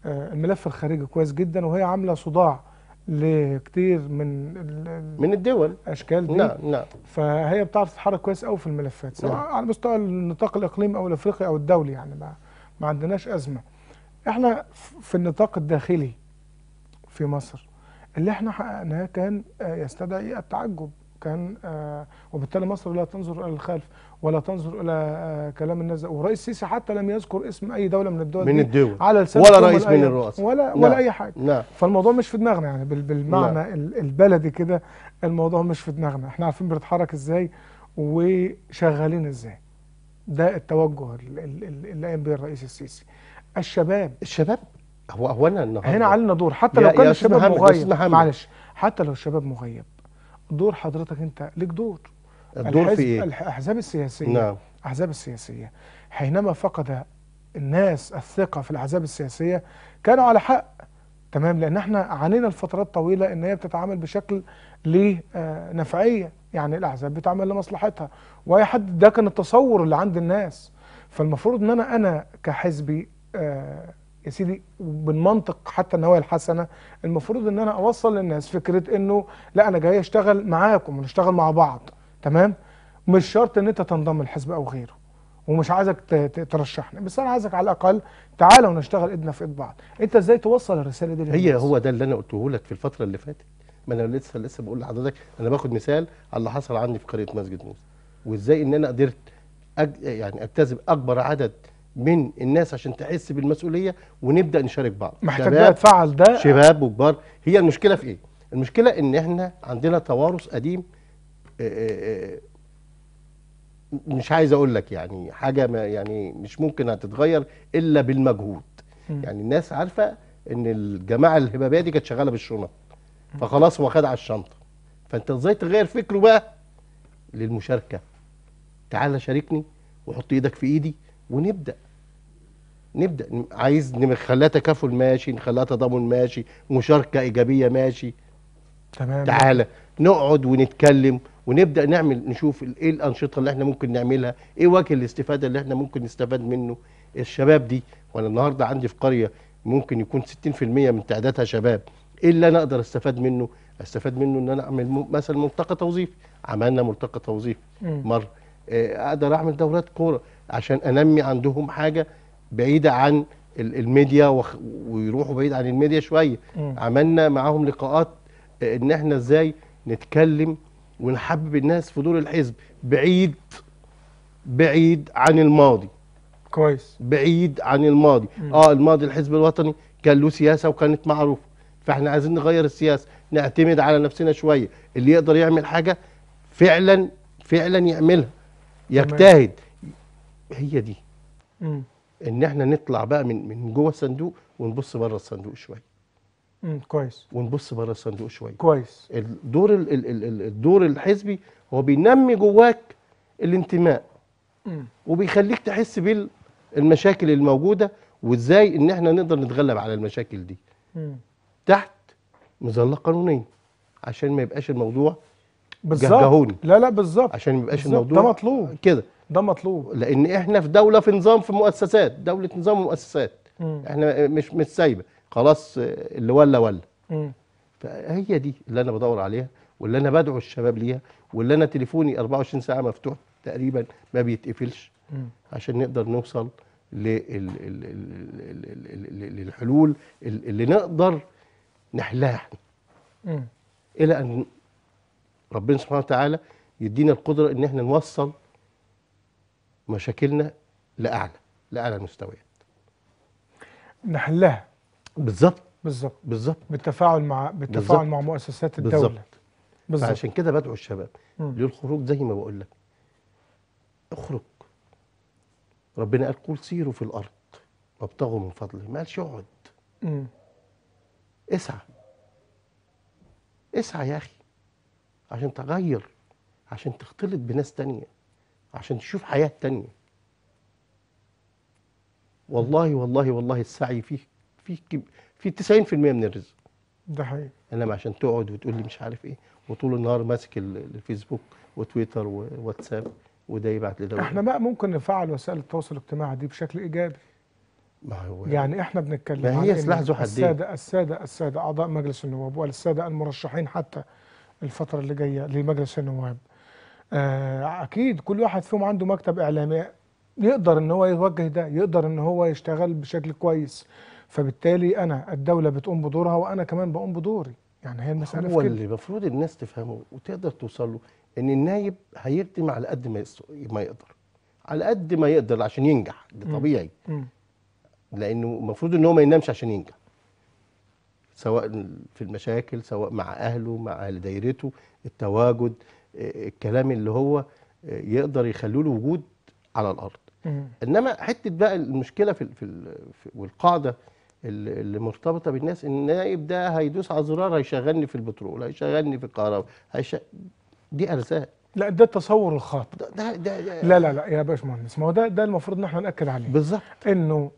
آه الملف الخارجي كويس جدا وهي عامله صداع لكتير من من الدول اشكال دي نعم نعم فهي بتعرف تتحرك كويس قوي في الملفات سواء نعم. على مستوى النطاق الاقليمي او الافريقي او الدولي يعني ما ما عندناش ازمه احنا في النطاق الداخلي في مصر اللي احنا حققناه كان آه، يستدعي التعجب كان آه، وبالتالي مصر لا تنظر الى الخلف ولا تنظر الى آه، كلام الناس والرئيس السيسي حتى لم يذكر اسم اي دوله من الدول من الدول على لسان ولا رئيس من الرؤساء ولا نعم. ولا اي حاجه نعم. فالموضوع مش في دماغنا يعني بالمعنى نعم. البلدي كده الموضوع مش في دماغنا احنا عارفين بنتحرك ازاي وشغالين ازاي ده التوجه اللي قام به الرئيس السيسي الشباب الشباب هو هو انا النهارده هنا علينا دور حتى لو كان الشباب مغيب معلش حتى لو الشباب مغيب دور حضرتك انت ليك دور الدور في ايه؟ الاحزاب السياسيه نعم الاحزاب السياسيه حينما فقد الناس الثقه في الاحزاب السياسيه كانوا على حق تمام لان احنا عانينا لفترات طويله ان هي بتتعامل بشكل آه، نفعيه يعني الاحزاب بتعمل لمصلحتها واي حد ده كان التصور اللي عند الناس فالمفروض ان انا انا كحزبي آه، يا سيدي بالمنطق حتى النوايا الحسنه المفروض ان انا اوصل للناس فكره انه لا انا جاي اشتغل معاكم ونشتغل مع بعض تمام مش شرط ان انت تنضم الحزب او غيره ومش عايزك ترشحني بس انا عايزك على الاقل تعالى ونشتغل ايدنا في ايد بعض انت ازاي توصل الرساله دي للناس؟ هي هو ده اللي انا قلته لك في الفتره اللي فاتت ما انا لسه لسه بقول لحضرتك انا باخد مثال على اللي حصل عندي في قريه مسجد موسى وازاي ان انا قدرت أج... يعني اجتذب اكبر عدد من الناس عشان تحس بالمسؤوليه ونبدا نشارك بعض محتاج تفعل ده شباب وكبار هي المشكله في ايه المشكله ان احنا عندنا توارث قديم آه، آه، آه، مش عايز اقول لك يعني حاجه ما يعني مش ممكن هتتغير الا بالمجهود م. يعني الناس عارفه ان الجماعه الهبابيه دي كانت شغاله بالشنط فخلاص هو خد على الشنطه فانت ازاي تغير فكره بقى للمشاركه تعالى شاركني وحط ايدك في ايدي ونبدا نبدا عايز نخليها تكافل ماشي نخليها تضامن ماشي مشاركه ايجابيه ماشي تمام تعالى نقعد ونتكلم ونبدا نعمل نشوف ايه الانشطه اللي احنا ممكن نعملها ايه وجه الاستفاده اللي احنا ممكن نستفاد منه الشباب دي وانا النهارده عندي في قريه ممكن يكون 60% من تعدادها شباب ايه اللي انا اقدر استفاد منه استفاد منه ان انا اعمل مثلا ملتقى توظيفي عملنا ملتقى توظيفي مره آه، اقدر اعمل دورات كوره عشان انمي عندهم حاجه بعيده عن الميديا ويروحوا بعيد عن الميديا شويه م. عملنا معاهم لقاءات آه، ان احنا ازاي نتكلم ونحبب الناس في دور الحزب بعيد بعيد عن الماضي كويس بعيد عن الماضي م. اه الماضي الحزب الوطني كان له سياسه وكانت معروفه فاحنا عايزين نغير السياسه نعتمد على نفسنا شويه اللي يقدر يعمل حاجه فعلا فعلا يعملها يجتهد هي دي م. ان احنا نطلع بقى من من جوه الصندوق ونبص بره الصندوق شويه امم كويس ونبص بره الصندوق شويه كويس الدور الـ الـ الـ الدور الحزبي هو بينمي جواك الانتماء امم وبيخليك تحس بالمشاكل الموجوده وازاي ان احنا نقدر نتغلب على المشاكل دي امم تحت مظله قانونيه عشان ما يبقاش الموضوع بالظبط لا لا بالظبط عشان ما يبقاش الموضوع ده مطلوب كده ده مطلوب لان احنا في دوله في نظام في مؤسسات دوله نظام ومؤسسات احنا مش مش سايبه خلاص اللي ولا ولا فهي دي اللي انا بدور عليها واللي انا بدعو الشباب ليها واللي انا تليفوني 24 ساعه مفتوح تقريبا ما بيتقفلش مم. عشان نقدر نوصل للحلول اللي نقدر نحلها احنا الى ان ربنا سبحانه وتعالى يدينا القدره ان احنا نوصل مشاكلنا لاعلى لاعلى المستويات نحلها بالظبط بالظبط بالظبط بالتفاعل مع بالتفاعل بالزبط. مع مؤسسات الدوله بالظبط بالظبط عشان كده بدعو الشباب للخروج زي ما بقول لك اخرج ربنا قال قل سيروا في الارض وابتغوا من فضله ما قالش اقعد اسعى اسعى يا اخي عشان تغير عشان تختلط بناس تانية عشان تشوف حياة تانية والله والله والله السعي فيه فيه في 90% من الرزق ده حقيقي انما عشان تقعد وتقول لي مش عارف ايه وطول النهار ماسك الفيسبوك وتويتر وواتساب وده يبعت لده احنا بقى ممكن نفعل وسائل التواصل الاجتماعي دي بشكل ايجابي ما هو يعني احنا بنتكلم ما هي سلاح ذو حدين الساده الساده الساده اعضاء مجلس النواب والساده المرشحين حتى الفتره اللي جايه لمجلس النواب آه، اكيد كل واحد فيهم عنده مكتب اعلامي يقدر ان هو يوجه ده يقدر ان هو يشتغل بشكل كويس فبالتالي انا الدوله بتقوم بدورها وانا كمان بقوم بدوري يعني هي المساله هو في اللي المفروض الناس تفهمه وتقدر توصل له ان النايب هيقدم على قد ما ما يقدر على قد ما يقدر عشان ينجح ده طبيعي لانه المفروض ان هو ما ينامش عشان ينجح سواء في المشاكل سواء مع اهله مع اهل دايرته التواجد الكلام اللي هو يقدر يخلوا له وجود على الارض انما حته بقى المشكله في, في والقاعده اللي مرتبطه بالناس ان النائب ده هيدوس على زرار هيشغلني في البترول هيشغلني في الكهرباء هيش... دي ارزاق لا ده التصور الخاطئ ده, ده, ده لا لا لا يا باشمهندس ما هو ده ده المفروض ان احنا ناكد عليه بالظبط انه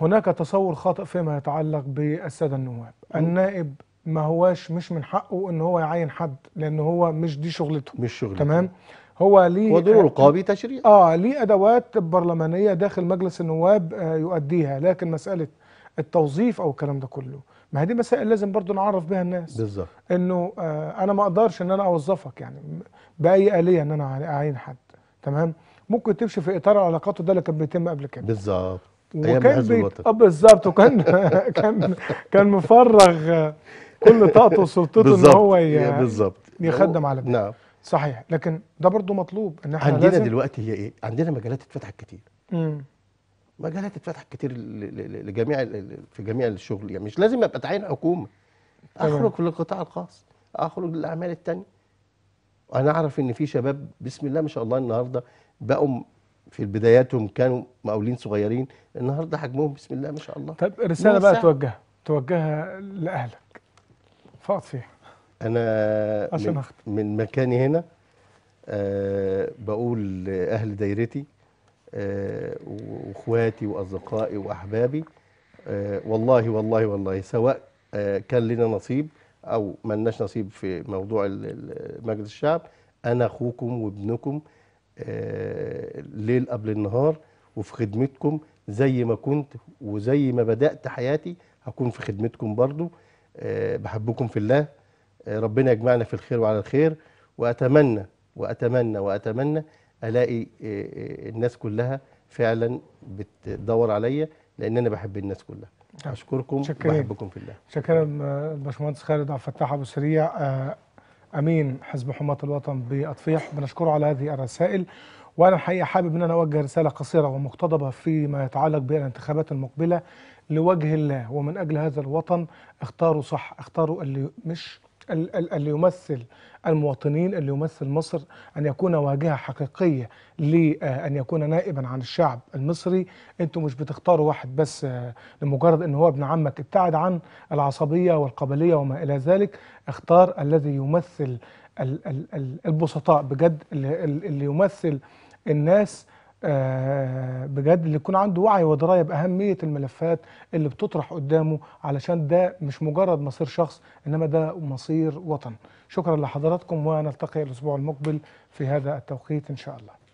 هناك تصور خاطئ فيما يتعلق بالساده النواب النائب ما هواش مش من حقه ان هو يعين حد لان هو مش دي شغلته مش شغلته تمام هو ليه ودور القاضي تشريع اه ليه ادوات برلمانيه داخل مجلس النواب آه يؤديها لكن مساله التوظيف او الكلام ده كله ما هي دي مسائل لازم برضو نعرف بها الناس بالظبط انه آه انا ما اقدرش ان انا اوظفك يعني باي اليه ان انا اعين حد تمام ممكن تمشي في اطار علاقاته ده اللي كان بيتم قبل كده بالظبط وكان بيت... آه، بالظبط وكان كان كان مفرغ آه، كل طاقته وسلطته ان هو بالظبط يخدم نعم. على ده نعم صحيح لكن ده برضه مطلوب ان احنا عندنا لازم دلوقتي هي ايه؟ عندنا مجالات اتفتحت كتير امم مجالات اتفتحت كتير لجميع في جميع الشغل يعني مش لازم ابقى تعين حكومه اخرج في القطاع الخاص اخرج للاعمال الثانيه انا اعرف ان في شباب بسم الله ما شاء الله النهارده بقوا في بداياتهم كانوا مقاولين صغيرين النهارده حجمهم بسم الله ما شاء الله طب رساله بقى توجهها توجهها لاهلك فيها انا عشان من, من مكاني هنا أه بقول لاهل دايرتي أه واخواتي واصدقائي واحبابي أه والله والله والله سواء آه، كان لنا نصيب او ما لناش نصيب في موضوع مجلس الشعب انا اخوكم وابنكم آه، ليل قبل النهار وفي خدمتكم زي ما كنت وزي ما بدات حياتي هكون في خدمتكم برضو آه، بحبكم في الله آه، ربنا يجمعنا في الخير وعلى الخير وأتمنى وأتمنى وأتمنى ألاقي آه، الناس كلها فعلا بتدور عليا لأن أنا بحب الناس كلها أشكركم وبحبكم في الله شكرا الباشمهندس خالد عبد الفتاح أبو سريع أمين حزب حماة الوطن بأطفيح بنشكره على هذه الرسائل وأنا الحقيقة حابب أن أنا أوجه رسالة قصيرة ومقتضبة فيما يتعلق بالانتخابات المقبلة لوجه الله ومن أجل هذا الوطن اختاروا صح اختاروا اللي مش اللي يمثل المواطنين اللي يمثل مصر أن يكون واجهة حقيقية لأن آه، يكون نائبا عن الشعب المصري أنتم مش بتختاروا واحد بس آه، لمجرد أن هو ابن عمك ابتعد عن العصبية والقبلية وما إلى ذلك اختار الذي يمثل البسطاء بجد اللي يمثل الناس آه، بجد اللي يكون عنده وعي ودرايه باهميه الملفات اللي بتطرح قدامه علشان ده مش مجرد مصير شخص انما ده مصير وطن شكرا لحضراتكم ونلتقي الاسبوع المقبل في هذا التوقيت ان شاء الله